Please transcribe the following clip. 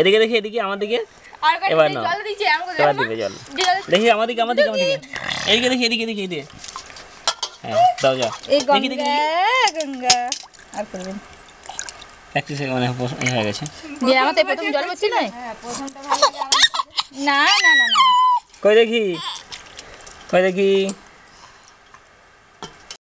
এদিকে দেখি এদিকে আমার দিকে এবার না এবার দিবে জল দেখি আমার দিকে আমার দিকে আমার দিকে এদিকে দেখি এদিকে দেখি এদিকে হ্যাঁ দাও দেখি দেখি গঙ্গা আর করবেন ইয়ে হ্যাঁ, না না না না কই দেখি কই দেখি